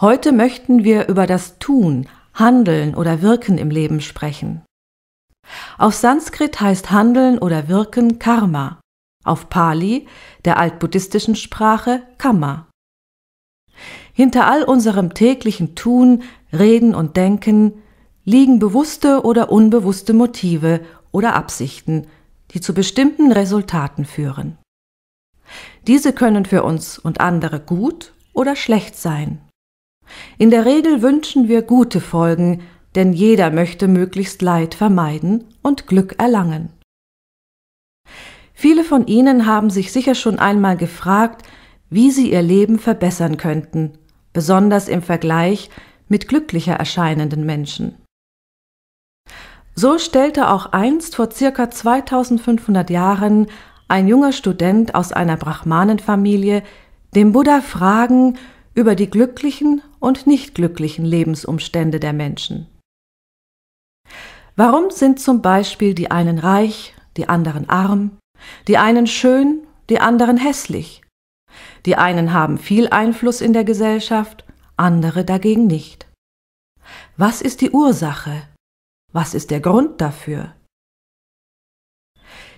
Heute möchten wir über das Tun, Handeln oder Wirken im Leben sprechen. Auf Sanskrit heißt Handeln oder Wirken Karma, auf Pali, der altbuddhistischen Sprache, Kamma. Hinter all unserem täglichen Tun, Reden und Denken liegen bewusste oder unbewusste Motive oder Absichten, die zu bestimmten Resultaten führen. Diese können für uns und andere gut oder schlecht sein. In der Regel wünschen wir gute Folgen, denn jeder möchte möglichst Leid vermeiden und Glück erlangen. Viele von Ihnen haben sich sicher schon einmal gefragt, wie Sie Ihr Leben verbessern könnten, besonders im Vergleich mit glücklicher erscheinenden Menschen. So stellte auch einst vor circa 2500 Jahren ein junger Student aus einer Brahmanenfamilie dem Buddha Fragen über die glücklichen und nicht glücklichen Lebensumstände der Menschen. Warum sind zum Beispiel die einen reich, die anderen arm, die einen schön, die anderen hässlich? Die einen haben viel Einfluss in der Gesellschaft, andere dagegen nicht. Was ist die Ursache? Was ist der Grund dafür?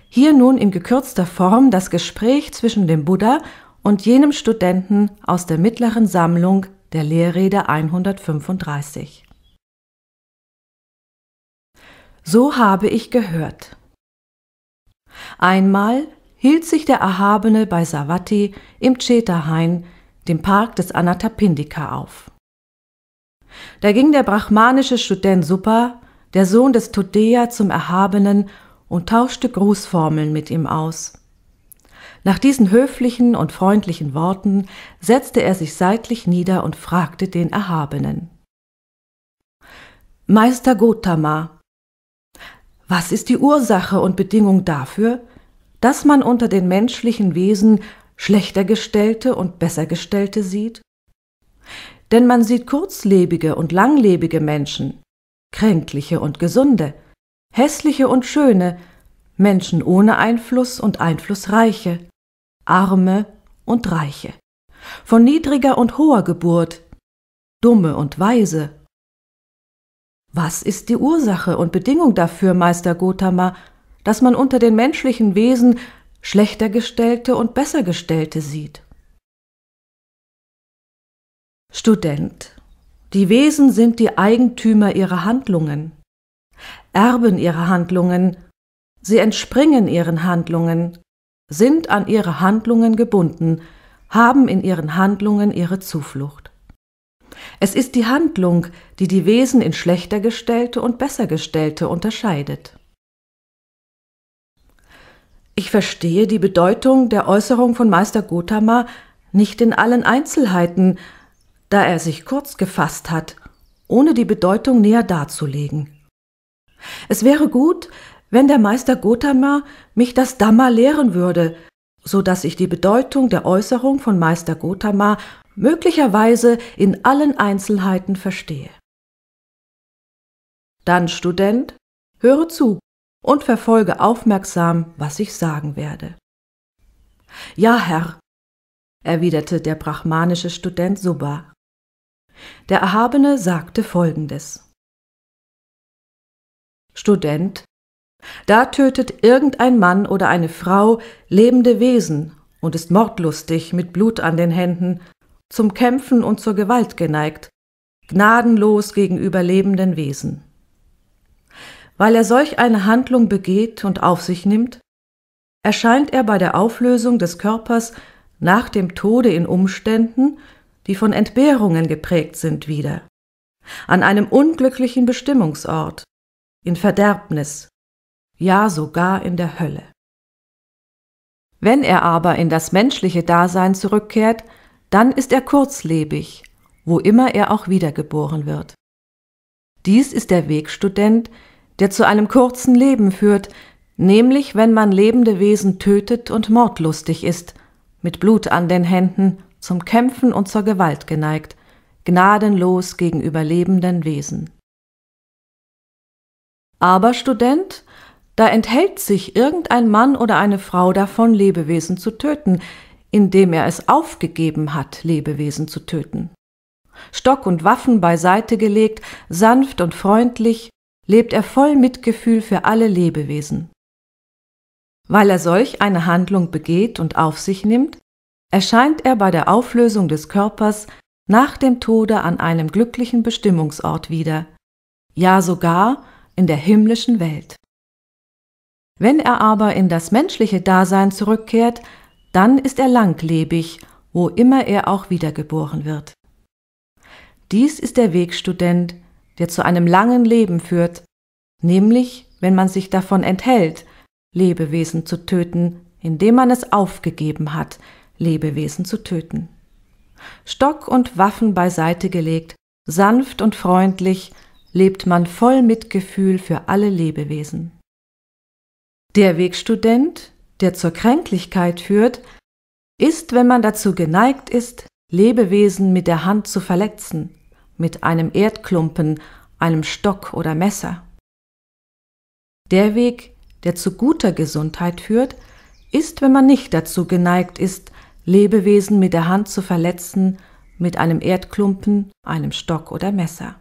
Hier nun in gekürzter Form das Gespräch zwischen dem Buddha und jenem Studenten aus der mittleren Sammlung der Lehrrede 135. So habe ich gehört. Einmal hielt sich der Erhabene bei Savati im Chetahain, dem Park des Anathapindika, auf. Da ging der brahmanische Student Suppa, der Sohn des Todeya, zum Erhabenen und tauschte Grußformeln mit ihm aus. Nach diesen höflichen und freundlichen Worten setzte er sich seitlich nieder und fragte den Erhabenen. Meister Gotama, was ist die Ursache und Bedingung dafür, dass man unter den menschlichen Wesen Schlechtergestellte und Bessergestellte sieht? Denn man sieht kurzlebige und langlebige Menschen, kränkliche und gesunde, hässliche und schöne, Menschen ohne Einfluss und Einflussreiche, Arme und Reiche, von niedriger und hoher Geburt, Dumme und Weise. Was ist die Ursache und Bedingung dafür, Meister Gotama, dass man unter den menschlichen Wesen Schlechtergestellte und Bessergestellte sieht? Student. Die Wesen sind die Eigentümer ihrer Handlungen, Erben ihrer Handlungen Sie entspringen ihren Handlungen, sind an ihre Handlungen gebunden, haben in ihren Handlungen ihre Zuflucht. Es ist die Handlung, die die Wesen in schlechter gestellte und Bessergestellte unterscheidet. Ich verstehe die Bedeutung der Äußerung von Meister Gotama nicht in allen Einzelheiten, da er sich kurz gefasst hat, ohne die Bedeutung näher darzulegen. Es wäre gut, wenn der Meister Gotama mich das Dhamma lehren würde, so dass ich die Bedeutung der Äußerung von Meister Gotama möglicherweise in allen Einzelheiten verstehe. Dann, Student, höre zu und verfolge aufmerksam, was ich sagen werde. Ja, Herr, erwiderte der brahmanische Student Subha. Der Erhabene sagte folgendes. Student, da tötet irgendein Mann oder eine Frau lebende Wesen und ist mordlustig mit Blut an den Händen, zum Kämpfen und zur Gewalt geneigt, gnadenlos gegenüber lebenden Wesen. Weil er solch eine Handlung begeht und auf sich nimmt, erscheint er bei der Auflösung des Körpers nach dem Tode in Umständen, die von Entbehrungen geprägt sind, wieder, an einem unglücklichen Bestimmungsort, in Verderbnis, ja sogar in der Hölle. Wenn er aber in das menschliche Dasein zurückkehrt, dann ist er kurzlebig, wo immer er auch wiedergeboren wird. Dies ist der Wegstudent, der zu einem kurzen Leben führt, nämlich wenn man lebende Wesen tötet und mordlustig ist, mit Blut an den Händen, zum Kämpfen und zur Gewalt geneigt, gnadenlos gegenüber lebenden Wesen. Aber Student, da enthält sich irgendein Mann oder eine Frau davon, Lebewesen zu töten, indem er es aufgegeben hat, Lebewesen zu töten. Stock und Waffen beiseite gelegt, sanft und freundlich, lebt er voll Mitgefühl für alle Lebewesen. Weil er solch eine Handlung begeht und auf sich nimmt, erscheint er bei der Auflösung des Körpers nach dem Tode an einem glücklichen Bestimmungsort wieder, ja sogar in der himmlischen Welt. Wenn er aber in das menschliche Dasein zurückkehrt, dann ist er langlebig, wo immer er auch wiedergeboren wird. Dies ist der Wegstudent, der zu einem langen Leben führt, nämlich wenn man sich davon enthält, Lebewesen zu töten, indem man es aufgegeben hat, Lebewesen zu töten. Stock und Waffen beiseite gelegt, sanft und freundlich, lebt man voll Mitgefühl für alle Lebewesen. Der Wegstudent, der zur Kränklichkeit führt, ist, wenn man dazu geneigt ist, Lebewesen mit der Hand zu verletzen, mit einem Erdklumpen, einem Stock oder Messer. Der Weg, der zu guter Gesundheit führt, ist, wenn man nicht dazu geneigt ist, Lebewesen mit der Hand zu verletzen, mit einem Erdklumpen, einem Stock oder Messer.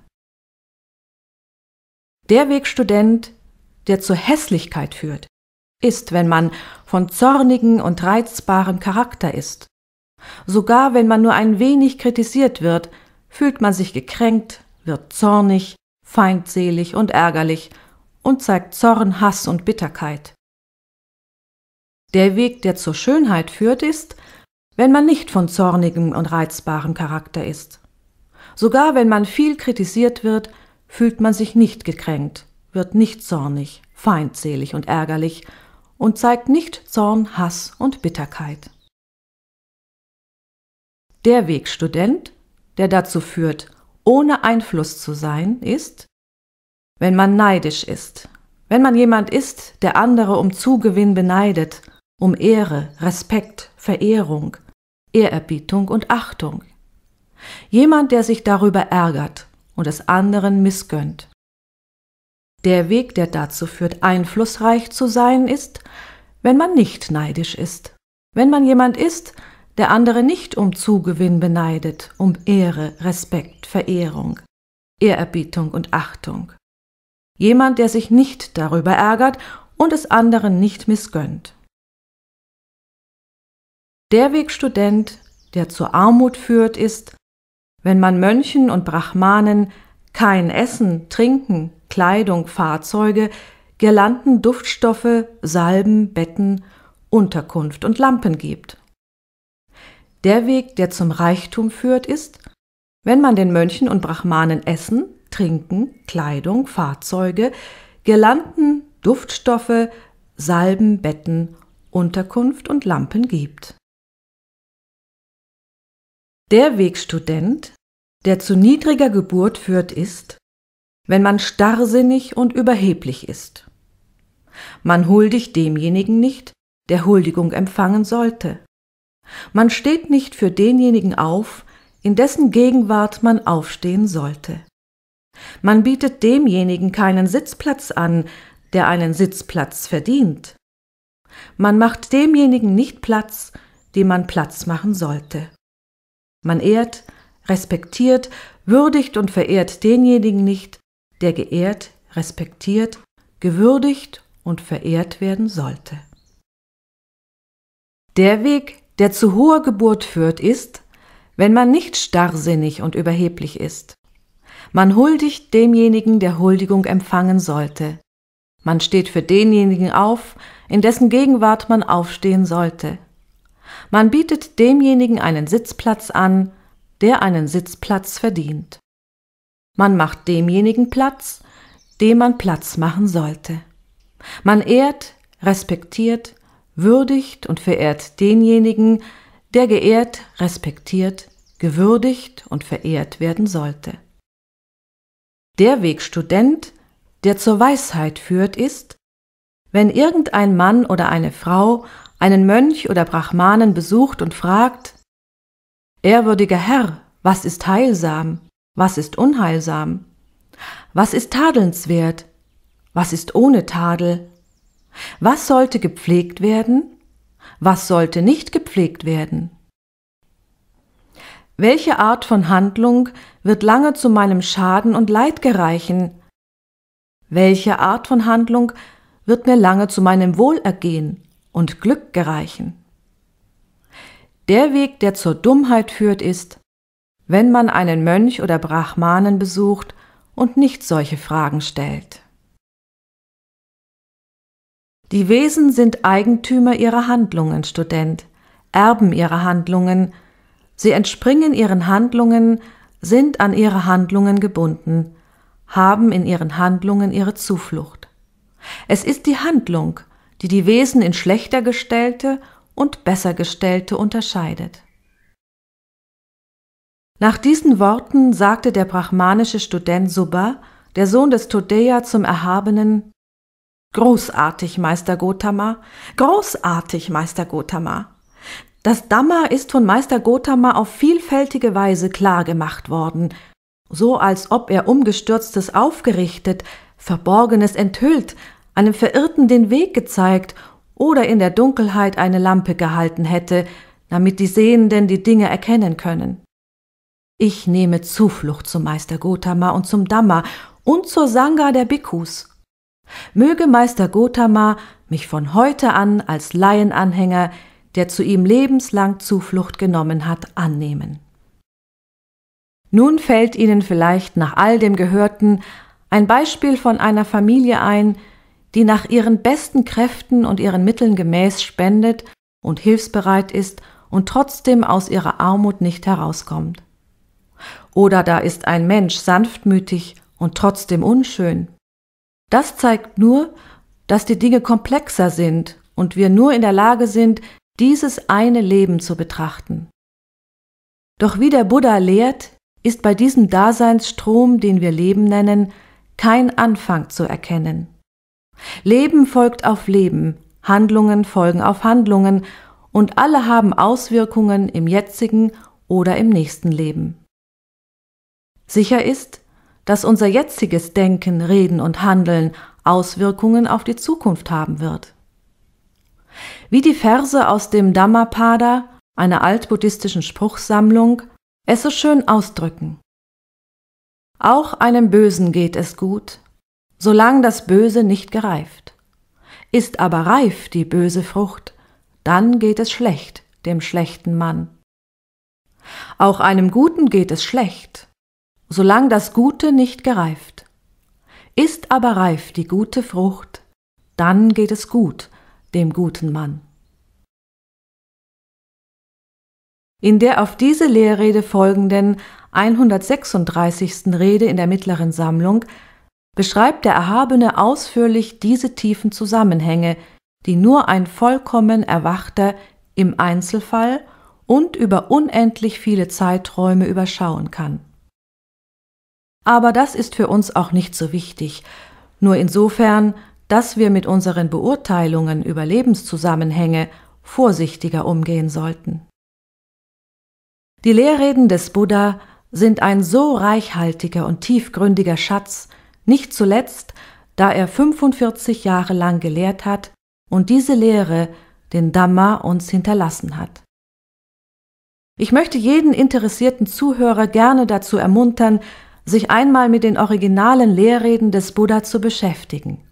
Der Wegstudent, der zur Hässlichkeit führt, ist, wenn man von zornigen und reizbarem Charakter ist. Sogar wenn man nur ein wenig kritisiert wird, fühlt man sich gekränkt, wird zornig, feindselig und ärgerlich und zeigt Zorn, Hass und Bitterkeit. Der Weg, der zur Schönheit führt, ist, wenn man nicht von zornigem und reizbarem Charakter ist. Sogar wenn man viel kritisiert wird, fühlt man sich nicht gekränkt, wird nicht zornig, feindselig und ärgerlich und zeigt nicht Zorn, Hass und Bitterkeit. Der Wegstudent, der dazu führt, ohne Einfluss zu sein, ist, wenn man neidisch ist, wenn man jemand ist, der andere um Zugewinn beneidet, um Ehre, Respekt, Verehrung, Ehrerbietung und Achtung. Jemand, der sich darüber ärgert und es anderen missgönnt. Der Weg, der dazu führt, einflussreich zu sein, ist, wenn man nicht neidisch ist. Wenn man jemand ist, der andere nicht um Zugewinn beneidet, um Ehre, Respekt, Verehrung, Ehrerbietung und Achtung. Jemand, der sich nicht darüber ärgert und es anderen nicht missgönnt. Der Weg Student, der zur Armut führt, ist, wenn man Mönchen und Brahmanen kein Essen, Trinken, Kleidung, Fahrzeuge, Girlanden, Duftstoffe, Salben, Betten, Unterkunft und Lampen gibt. Der Weg, der zum Reichtum führt, ist, wenn man den Mönchen und Brahmanen Essen, Trinken, Kleidung, Fahrzeuge, Girlanden, Duftstoffe, Salben, Betten, Unterkunft und Lampen gibt. Der Wegstudent, der zu niedriger Geburt führt, ist, wenn man starrsinnig und überheblich ist. Man huldigt demjenigen nicht, der Huldigung empfangen sollte. Man steht nicht für denjenigen auf, in dessen Gegenwart man aufstehen sollte. Man bietet demjenigen keinen Sitzplatz an, der einen Sitzplatz verdient. Man macht demjenigen nicht Platz, dem man Platz machen sollte. Man ehrt, respektiert, würdigt und verehrt denjenigen nicht, der geehrt, respektiert, gewürdigt und verehrt werden sollte. Der Weg, der zu hoher Geburt führt, ist, wenn man nicht starrsinnig und überheblich ist. Man huldigt demjenigen, der Huldigung empfangen sollte. Man steht für denjenigen auf, in dessen Gegenwart man aufstehen sollte. Man bietet demjenigen einen Sitzplatz an, der einen Sitzplatz verdient. Man macht demjenigen Platz, dem man Platz machen sollte. Man ehrt, respektiert, würdigt und verehrt denjenigen, der geehrt, respektiert, gewürdigt und verehrt werden sollte. Der Wegstudent, der zur Weisheit führt, ist, wenn irgendein Mann oder eine Frau einen Mönch oder Brahmanen besucht und fragt, Ehrwürdiger Herr, was ist heilsam? Was ist unheilsam? Was ist tadelnswert? Was ist ohne Tadel? Was sollte gepflegt werden? Was sollte nicht gepflegt werden? Welche Art von Handlung wird lange zu meinem Schaden und Leid gereichen? Welche Art von Handlung wird mir lange zu meinem Wohlergehen und Glück gereichen? Der Weg, der zur Dummheit führt, ist wenn man einen Mönch oder Brahmanen besucht und nicht solche Fragen stellt. Die Wesen sind Eigentümer ihrer Handlungen, Student, Erben ihrer Handlungen, sie entspringen ihren Handlungen, sind an ihre Handlungen gebunden, haben in ihren Handlungen ihre Zuflucht. Es ist die Handlung, die die Wesen in schlechter gestellte und besser gestellte unterscheidet. Nach diesen Worten sagte der brahmanische Student Subba, der Sohn des Todeya, zum Erhabenen Großartig, Meister Gotama, großartig, Meister Gotama. Das Dhamma ist von Meister Gotama auf vielfältige Weise klar gemacht worden, so als ob er Umgestürztes aufgerichtet, Verborgenes enthüllt, einem Verirrten den Weg gezeigt oder in der Dunkelheit eine Lampe gehalten hätte, damit die Sehenden die Dinge erkennen können. Ich nehme Zuflucht zum Meister Gotama und zum Dhamma und zur Sangha der Bhikkhus. Möge Meister Gotama mich von heute an als Laienanhänger, der zu ihm lebenslang Zuflucht genommen hat, annehmen. Nun fällt Ihnen vielleicht nach all dem Gehörten ein Beispiel von einer Familie ein, die nach ihren besten Kräften und ihren Mitteln gemäß spendet und hilfsbereit ist und trotzdem aus ihrer Armut nicht herauskommt. Oder da ist ein Mensch sanftmütig und trotzdem unschön. Das zeigt nur, dass die Dinge komplexer sind und wir nur in der Lage sind, dieses eine Leben zu betrachten. Doch wie der Buddha lehrt, ist bei diesem Daseinsstrom, den wir Leben nennen, kein Anfang zu erkennen. Leben folgt auf Leben, Handlungen folgen auf Handlungen, und alle haben Auswirkungen im jetzigen oder im nächsten Leben. Sicher ist, dass unser jetziges Denken, Reden und Handeln Auswirkungen auf die Zukunft haben wird. Wie die Verse aus dem Dhammapada, einer altbuddhistischen Spruchsammlung, es so schön ausdrücken. Auch einem Bösen geht es gut, solange das Böse nicht gereift. Ist aber reif die böse Frucht, dann geht es schlecht dem schlechten Mann. Auch einem Guten geht es schlecht, solange das Gute nicht gereift. Ist aber reif die gute Frucht, dann geht es gut dem guten Mann. In der auf diese Lehrrede folgenden 136. Rede in der mittleren Sammlung beschreibt der Erhabene ausführlich diese tiefen Zusammenhänge, die nur ein vollkommen Erwachter im Einzelfall und über unendlich viele Zeiträume überschauen kann. Aber das ist für uns auch nicht so wichtig, nur insofern, dass wir mit unseren Beurteilungen über Lebenszusammenhänge vorsichtiger umgehen sollten. Die Lehrreden des Buddha sind ein so reichhaltiger und tiefgründiger Schatz, nicht zuletzt, da er 45 Jahre lang gelehrt hat und diese Lehre, den Dhamma, uns hinterlassen hat. Ich möchte jeden interessierten Zuhörer gerne dazu ermuntern, sich einmal mit den originalen Lehrreden des Buddha zu beschäftigen.